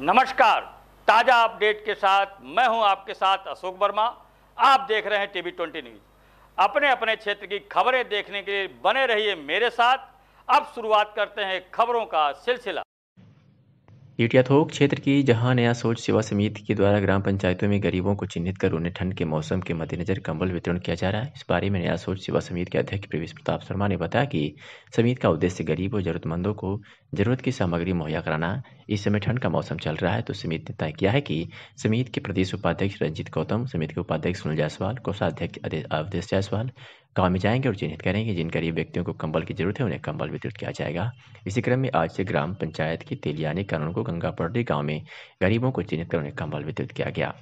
नमस्कार ताज़ा अपडेट के साथ मैं हूं आपके साथ अशोक वर्मा आप देख रहे हैं टीवी ट्वेंटी न्यूज अपने अपने क्षेत्र की खबरें देखने के लिए बने रहिए मेरे साथ अब शुरुआत करते हैं खबरों का सिलसिला थोक क्षेत्र की जहां नया सोच सेवा समिति के द्वारा ग्राम पंचायतों में गरीबों को चिन्हित कर उन्हें ठंड के मौसम के मद्देनजर कंबल वितरण किया जा रहा है इस बारे में नया सोच सेवा समिति के अध्यक्ष प्रवेश प्रताप शर्मा ने बताया कि समिति का उद्देश्य गरीब और जरूरतमंदों को जरूरत की सामग्री मुहैया कराना इस समय ठंड का मौसम चल रहा है तो समिति ने तय किया है कि समिति के प्रदेश उपाध्यक्ष रंजीत गौतम समिति के उपाध्यक्ष सुनील जायसवाल कोषाध्यक्ष अवधेश जायसवाल गांव में जाएंगे और चिन्हित करेंगे जिन गरीब व्यक्तियों को कंबल की जरूरत है उन्हें कंबल वितरित किया जाएगा इसी क्रम में आज से ग्राम पंचायत की तेलियानी कानून को गंगा गंगापरडी गाँव में गरीबों को चिन्हित कर उन्हें कंबल वितरित किया गया